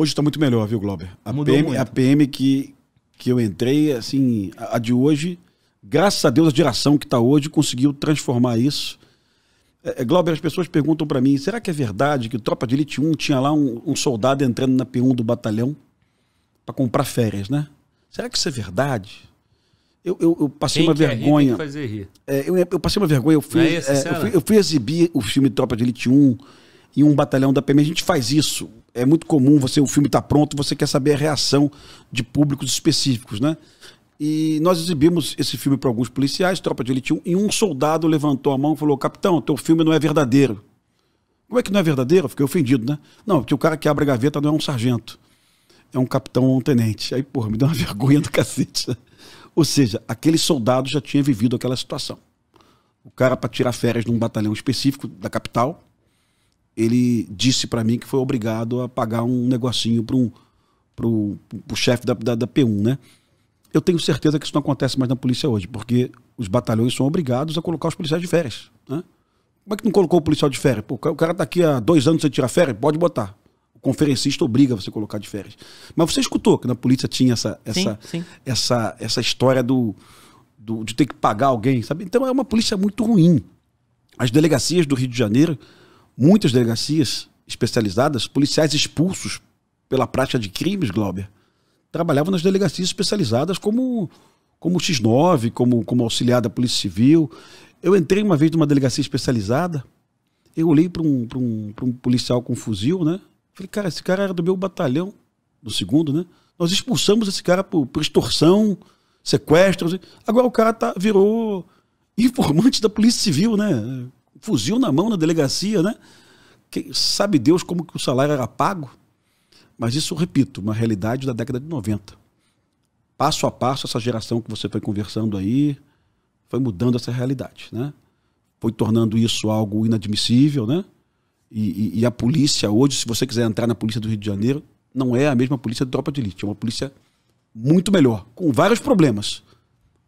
Hoje está muito melhor, viu, Glauber? A Mudou PM, muito. a PM que, que eu entrei, assim, a, a de hoje, graças a Deus, a geração que está hoje conseguiu transformar isso. É, é Glauber, as pessoas perguntam para mim: será que é verdade que o Tropa de Elite 1 tinha lá um, um soldado entrando na P1 do batalhão para comprar férias, né? Será que isso é verdade? Eu, eu, eu passei uma vergonha. Rir, é, eu, eu, passei uma vergonha. Eu fui, é esse, é, eu fui, eu fui exibir o filme Tropa de Elite 1 e um batalhão da PM. A gente faz isso. É muito comum você, o filme está pronto, você quer saber a reação de públicos específicos, né? E nós exibimos esse filme para alguns policiais, tropa de elite e um soldado levantou a mão e falou: Capitão, teu filme não é verdadeiro. Como é que não é verdadeiro? Eu fiquei ofendido, né? Não, porque o cara que abre a gaveta não é um sargento, é um capitão ou um tenente. Aí, porra, me deu uma vergonha do cacete. Ou seja, aquele soldado já tinha vivido aquela situação. O cara, para tirar férias num batalhão específico da capital, ele disse para mim que foi obrigado a pagar um negocinho para um, pro, pro chefe da, da, da, P1, né? Eu tenho certeza que isso não acontece mais na polícia hoje, porque os batalhões são obrigados a colocar os policiais de férias, né? Como é que não colocou o policial de férias? Pô, o cara está aqui há dois anos sem tirar férias? Pode botar. O conferencista obriga você a colocar de férias. Mas você escutou que na polícia tinha essa, essa, sim, sim. essa, essa história do, do, de ter que pagar alguém, sabe? Então é uma polícia muito ruim. As delegacias do Rio de Janeiro muitas delegacias especializadas, policiais expulsos pela prática de crimes, Glauber, trabalhavam nas delegacias especializadas como como X9, como, como auxiliar da Polícia Civil. Eu entrei uma vez numa delegacia especializada, eu olhei para um, um, um policial com um fuzil, né? Falei, cara, esse cara era do meu batalhão, do segundo, né? Nós expulsamos esse cara por, por extorsão, sequestro. Agora o cara tá, virou informante da Polícia Civil, né? fuzil na mão na delegacia, né? Quem sabe Deus como que o salário era pago? Mas isso, repito, uma realidade da década de 90. Passo a passo, essa geração que você foi conversando aí foi mudando essa realidade, né? Foi tornando isso algo inadmissível, né? E, e, e a polícia hoje, se você quiser entrar na polícia do Rio de Janeiro, não é a mesma polícia de tropa de elite, é uma polícia muito melhor, com vários problemas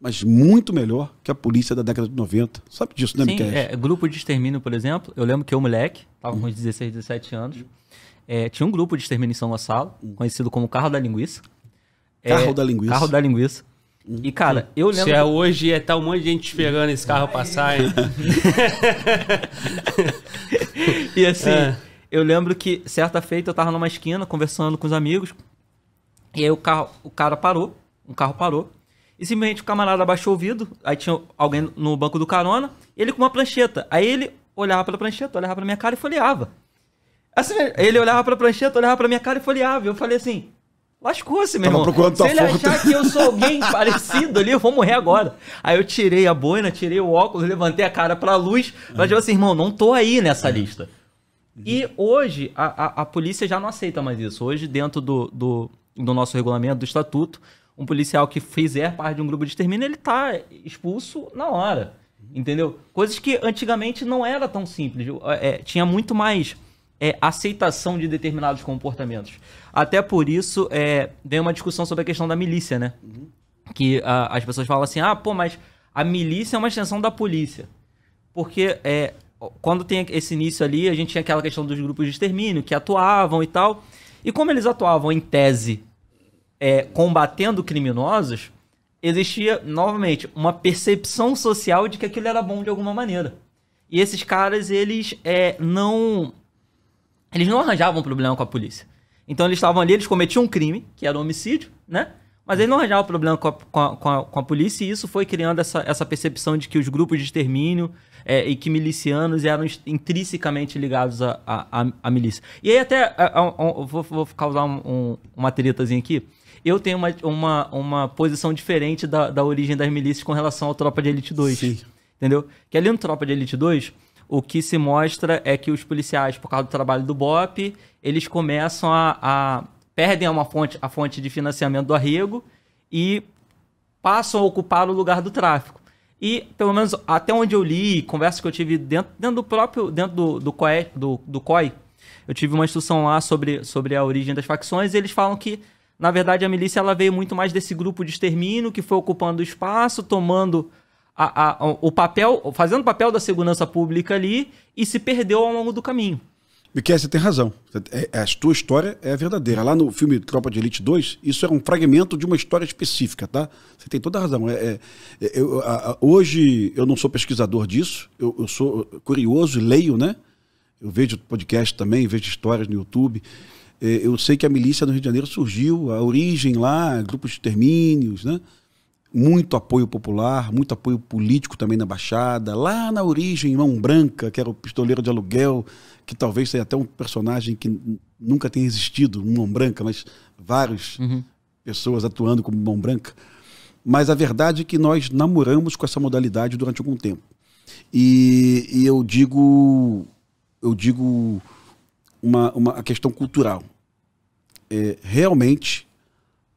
mas muito melhor que a polícia da década de 90. Sabe disso, né, Sim, Miquel? É, grupo de extermínio, por exemplo, eu lembro que eu, moleque, tava com uns 16, 17 anos, é, tinha um grupo de extermínio em São Gonçalo, conhecido como Carro da Linguiça. É, carro é, da Linguiça. Carro da Linguiça. E, cara, eu lembro. Se é hoje, ia é, estar tá um monte de gente esperando esse carro passar, hein? e assim, é. eu lembro que certa feita eu tava numa esquina conversando com os amigos, e aí o, carro, o cara parou, um carro parou. E simplesmente o camarada abaixou o vidro, aí tinha alguém no banco do carona, ele com uma prancheta. Aí ele olhava pra prancheta, olhava pra minha cara e folheava. Assim, ele olhava pra prancheta, olhava pra minha cara e folheava. Eu falei assim, lascou-se, meu Tava irmão. Se ele foto. achar que eu sou alguém parecido ali, eu vou morrer agora. Aí eu tirei a boina, tirei o óculos, levantei a cara pra luz, mas uhum. eu tipo assim, irmão, não tô aí nessa lista. E hoje, a, a, a, polícia já não aceita mais isso. Hoje, dentro do, do, do nosso regulamento, do estatuto, um policial que fizer parte de um grupo de extermínio, ele tá expulso na hora. Entendeu? Coisas que antigamente não era tão simples. É, tinha muito mais é, aceitação de determinados comportamentos. Até por isso, é, vem uma discussão sobre a questão da milícia, né? Que a, as pessoas falam assim, ah, pô, mas a milícia é uma extensão da polícia. Porque é, quando tem esse início ali, a gente tinha aquela questão dos grupos de extermínio que atuavam e tal. E como eles atuavam em tese é, combatendo criminosos, existia, novamente, uma percepção social de que aquilo era bom de alguma maneira. E esses caras, eles é, não. Eles não arranjavam problema com a polícia. Então eles estavam ali, eles cometiam um crime, que era um homicídio, né? Mas eles não arranjavam problema com a, com a, com a, polícia, e isso foi criando essa, essa percepção de que os grupos de extermínio é, e que milicianos eram intrinsecamente ligados à, à, milícia. E aí até vou, vou causar um, um, uma tretazinha aqui eu tenho uma, uma, uma posição diferente da, da origem das milícias com relação ao Tropa de Elite 2. Sim. Entendeu? Que ali no Tropa de Elite 2, o que se mostra é que os policiais, por causa do trabalho do BOP, eles começam a. a perdem uma fonte, a fonte de financiamento do arrego e passam a ocupar o lugar do tráfico. E, pelo menos, até onde eu li, conversa que eu tive dentro, dentro do próprio. dentro do, do, COE, do, do COI, eu tive uma instrução lá sobre, sobre a origem das facções e eles falam que na verdade, a milícia ela veio muito mais desse grupo de extermínio que foi ocupando o espaço, tomando a, a, o papel, fazendo o papel da segurança pública ali e se perdeu ao longo do caminho. Miquel, você tem razão. É, a tua história é verdadeira. Lá no filme Tropa de Elite 2, isso era é um fragmento de uma história específica, tá? Você tem toda a razão. É, é, é eu, a, hoje eu não sou pesquisador disso, eu, eu sou curioso e leio, né? Eu vejo podcast também, vejo histórias no YouTube. É, eu sei que a milícia no Rio de Janeiro surgiu, a origem lá, grupos de extermínios, né? Muito apoio popular, muito apoio político também na Baixada. Lá na origem, Mão Branca, que era o pistoleiro de aluguel, que talvez seja até um personagem que nunca tenha existido, um Mão Branca, mas várias uhum. pessoas atuando como Mão Branca. Mas a verdade é que nós namoramos com essa modalidade durante algum tempo. E, e eu digo, eu digo uma, uma a questão cultural é, realmente,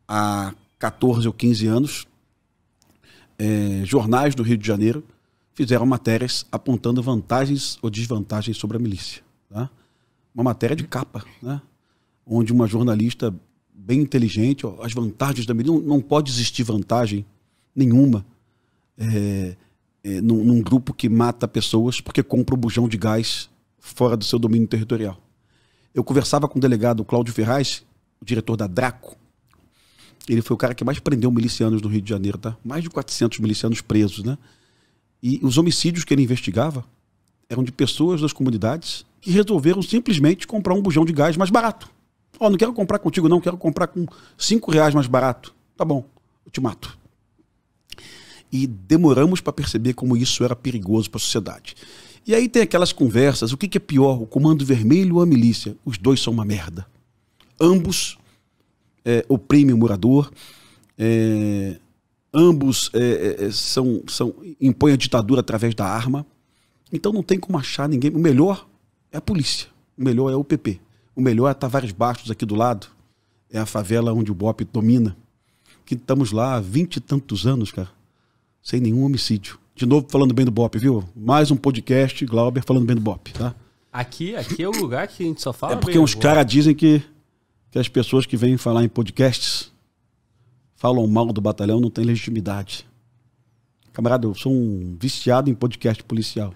há 14 ou 15 anos, é, jornais do Rio de Janeiro fizeram matérias apontando vantagens ou desvantagens sobre a milícia. Tá? Uma matéria de capa, né? onde uma jornalista bem inteligente, ó, as vantagens da milícia, não, não pode existir vantagem nenhuma é, é, num, num, grupo que mata pessoas porque compra um bujão de gás fora do seu domínio territorial. Eu conversava com o delegado Cláudio Ferraz, o diretor da Draco, ele foi o cara que mais prendeu milicianos no Rio de Janeiro, tá? Mais de 400 milicianos presos, né? E os homicídios que ele investigava eram de pessoas das comunidades que resolveram simplesmente comprar um bujão de gás mais barato. Ó, oh, não quero comprar contigo, não, quero comprar com 5 reais mais barato. Tá bom, eu te mato. E demoramos para perceber como isso era perigoso para a sociedade. E aí tem aquelas conversas: o que, que é pior, o comando vermelho ou a milícia? Os dois são uma merda ambos é, oprimem o morador, é, ambos é, é, são, são, impõem a ditadura através da arma. Então não tem como achar ninguém. O melhor é a polícia, o melhor é o PP, o melhor é a Tavares Bastos aqui do lado, é a favela onde o BOP domina. Que estamos lá há vinte e tantos anos, cara, sem nenhum homicídio. De novo falando bem do BOP, viu? Mais um podcast, Glauber, falando bem do BOP, tá? Aqui, aqui é o lugar que a gente só fala. É porque uns caras dizem que que as pessoas que vêm falar em podcasts falam mal do batalhão não tem legitimidade. Camarada, eu sou um viciado em podcast policial.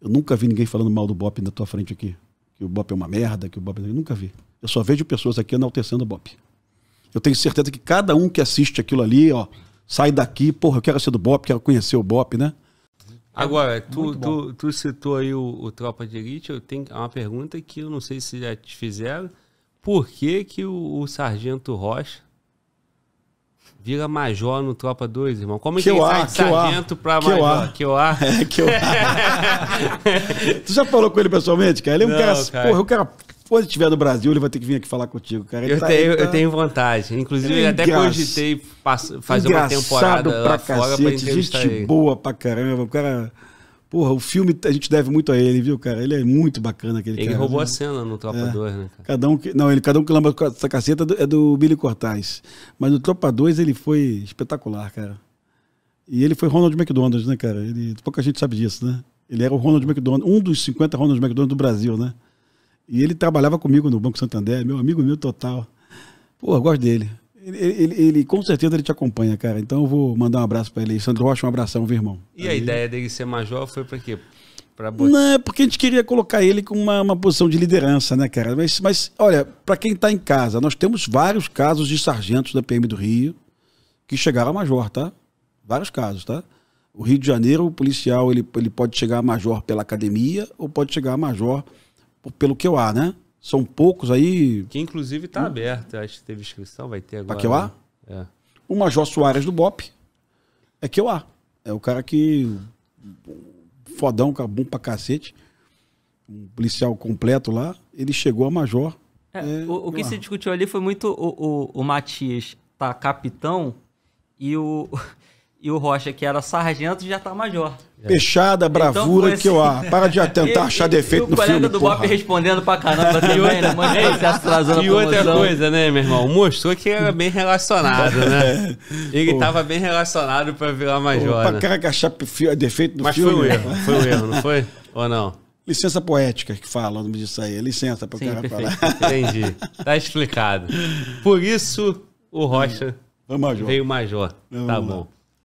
Eu nunca vi ninguém falando mal do BOP na tua frente aqui. Que o BOP é uma merda, que o BOP... É eu nunca vi. Eu só vejo pessoas aqui enaltecendo o BOP. Eu tenho certeza que cada um que assiste aquilo ali, ó, sai daqui, porra, eu quero ser do BOP, quero conhecer o BOP, né? Agora, é tu, tu, tu, citou aí o, o Tropa de Elite, eu tenho uma pergunta que eu não sei se já te fizeram, por que, que o, o Sargento Rocha vira major no Tropa 2, irmão? Como é que, que ele sai de sargento pra major? Que eu ar. É, que tu já falou com ele pessoalmente, cara? Ele é um assim, cara, Porra, o cara quando ele estiver no Brasil, ele vai ter que vir aqui falar contigo, cara. eu, tá, tenho, tá... eu tenho vontade. Inclusive, é até cogitei fazer Engraçado uma temporada pra lá cacete, fora pra gente ele. boa pra caramba. O cara Porra, o filme a gente deve muito a ele, viu, cara? Ele é muito bacana aquele ele cara. Ele roubou né? a cena no Tropa é. 2, né? Cara? Cada um que, não, ele, cada um que lamba essa caceta é, é do Billy Cortaz. Mas no Tropa 2 ele foi espetacular, cara. E ele foi Ronald McDonald, né, cara? Ele, pouca gente sabe disso, né? Ele era o Ronald McDonald, um dos 50 Ronald McDonald do Brasil, né? E ele trabalhava comigo no Banco Santander, meu amigo meu total. Porra, gosto dele. Ele, ele, ele, com certeza ele te acompanha, cara. Então eu vou mandar um abraço para ele. Sandro Rocha, um abração, meu irmão. E Aí... a ideia dele ser major foi para quê? Pra botar... Não, é porque a gente queria colocar ele com uma, uma posição de liderança, né, cara? Mas, mas olha, para quem está em casa, nós temos vários casos de sargentos da PM do Rio que chegaram a major, tá? Vários casos, tá? O Rio de Janeiro, o policial, ele, ele pode chegar a major pela academia ou pode chegar a major pelo QA, né? São poucos aí. Que inclusive está aberto, acho que teve inscrição, vai ter agora. que Né? É. O Major Soares do BOP é que eu há. É o cara que. Fodão, cara bom pra cacete. Um policial completo lá. Ele chegou a Major. É, é, o, o que se discutiu ali foi muito o, o, o Matias tá capitão e o e o Rocha, que era sargento, já tá major. É. Peixada, então, bravura, então, que eu ah, para de tentar achar defeito e, no filme. O colega do Bop respondendo pra caramba também, né? atrasando E outra coisa, né, meu irmão? Mostrou que era bem relacionado, né? Ele Pô. tava bem relacionado pra virar major. Pô, pra caraca, achar defeito no Mas filme. Mas foi um erro, foi um erro, não foi? Ou não? Licença poética que fala o nome disso aí. Licença para o cara perfeito. falar. Entendi. Tá explicado. Por isso o Rocha é major. veio major. É tá bom.